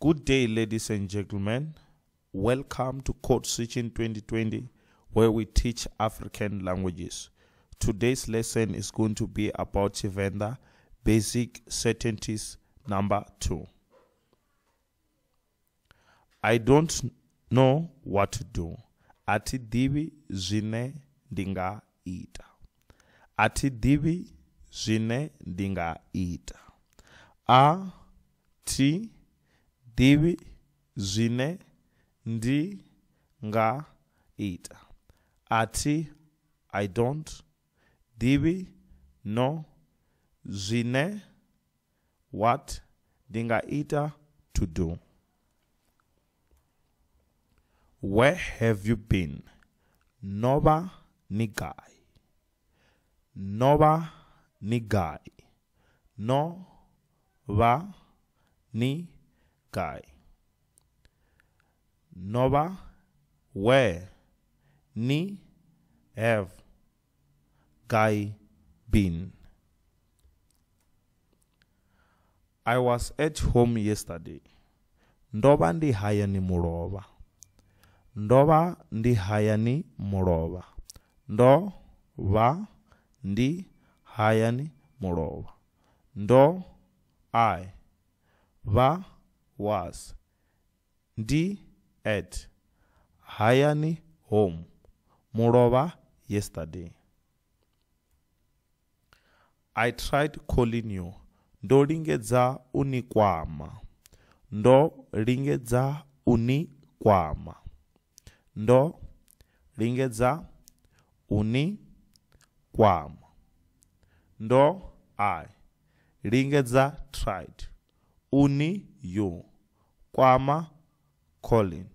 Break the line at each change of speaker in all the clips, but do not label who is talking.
Good day, ladies and gentlemen. Welcome to Code Switching 2020, where we teach African languages. Today's lesson is going to be about Chivenda Basic Certainties Number 2. I don't know what to do. Ati divi zine dinga ita. Ati divi zine dinga ita. A. T ḓivhi zwine ndi nga ita athi i don't ḓivhi no zwine what ndi nga ita to do where have you been nova ni gai nova ni gai no va ni gai sky. Noba, where, ni, have, guy, been. I was at home yesterday. Ndova ndi hayani mulova. Ndova ndi hayani mulova. Ndo va ndi hayani mulova. Ndo I va was, ndi at, hayani home, mulova yesterday. I tried calling you, ndo lingedza unikwama, ndo lingedza unikwama, ndo lingedza kwama ndo I lingedza tried yo Kwama, Colin.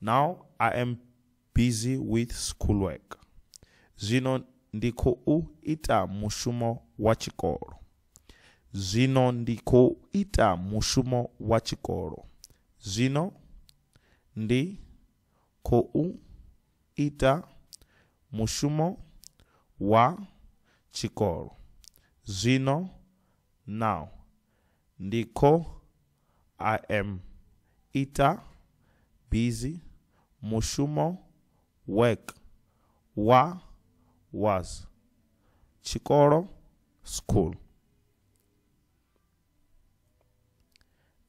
Now I am busy with schoolwork. Zwino ndi khou ita mushumo wa tshikolo. zino ndi khou ita mushumo wa tshikolo. Zwino ndi khou ita mushumo wa Zino, now. Niko, I am. Ita, busy. Mushumo, work. Wa, was. Chikoro, school.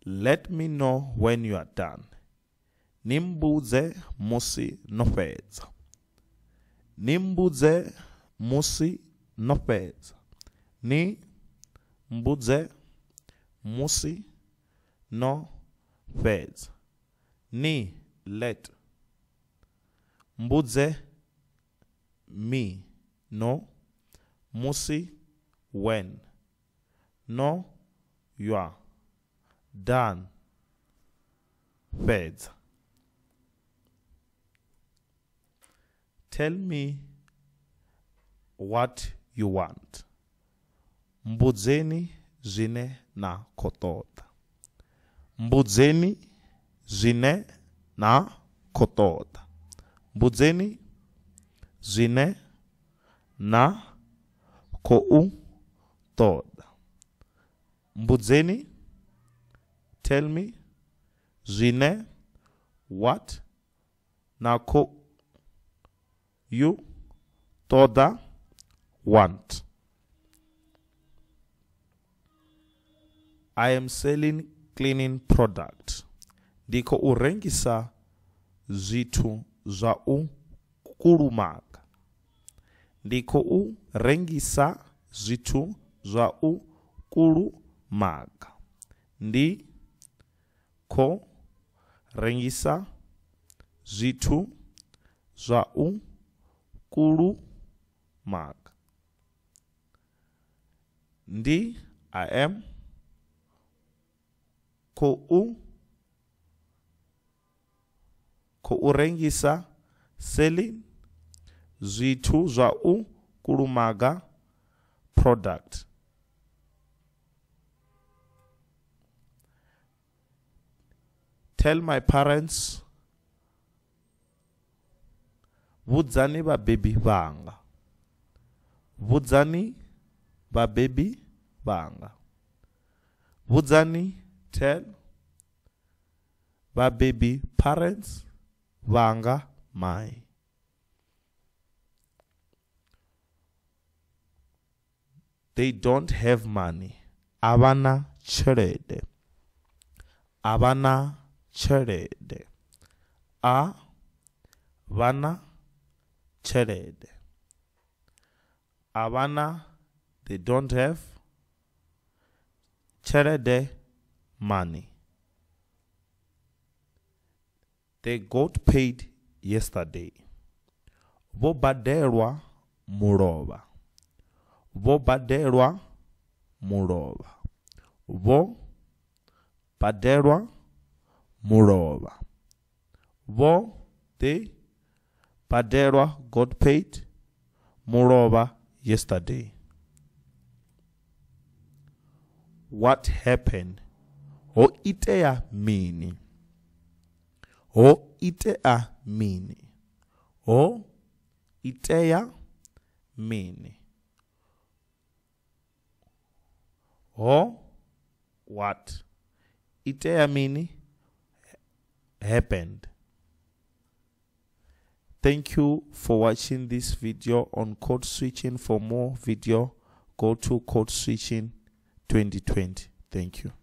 Let me know when you are done. Nimbuze musi nopedza. Nimbuze musi nopedza ni mbudze musi no fez ni let mbudze mi no musi when no are done fez tell me what you want mbudzeni zwine na khou ṱoḓa mbudzeni zwine na khou ṱoḓa mbudzeni zwine na khou ṱoḓa mbudzeni tell me zwine what na khou you ṱoḓa want I am selling cleaning product. Ndi khou u rengisa zwithu zwa u kulumaga. Ndi khou rengisa zwithu zwa u kulumaga. Ndi khou rengisa zwithu zwa u kulumaga. Ndi I am khou khou rengisa selling zwithu zwa u kulumaga product tell my parents vhudzani vhabebi vhanga vhudzani vhabebi vhanga vhudzani 10 baby parents va Mai." they don't have money Avana va na tshelede a vana na tshelede a they don't have tshelede money. They got paid yesterday. Vho badelwa mulovha. Vho badelwa Murova. Vho badelwa mulovha. Vho they badelwa got paid Murova yesterday. What happened? ho itea mini ho itea mini ho itea mini ho what itea mini happened thank you for watching this video on code switching for more video go to code switching 2020 thank you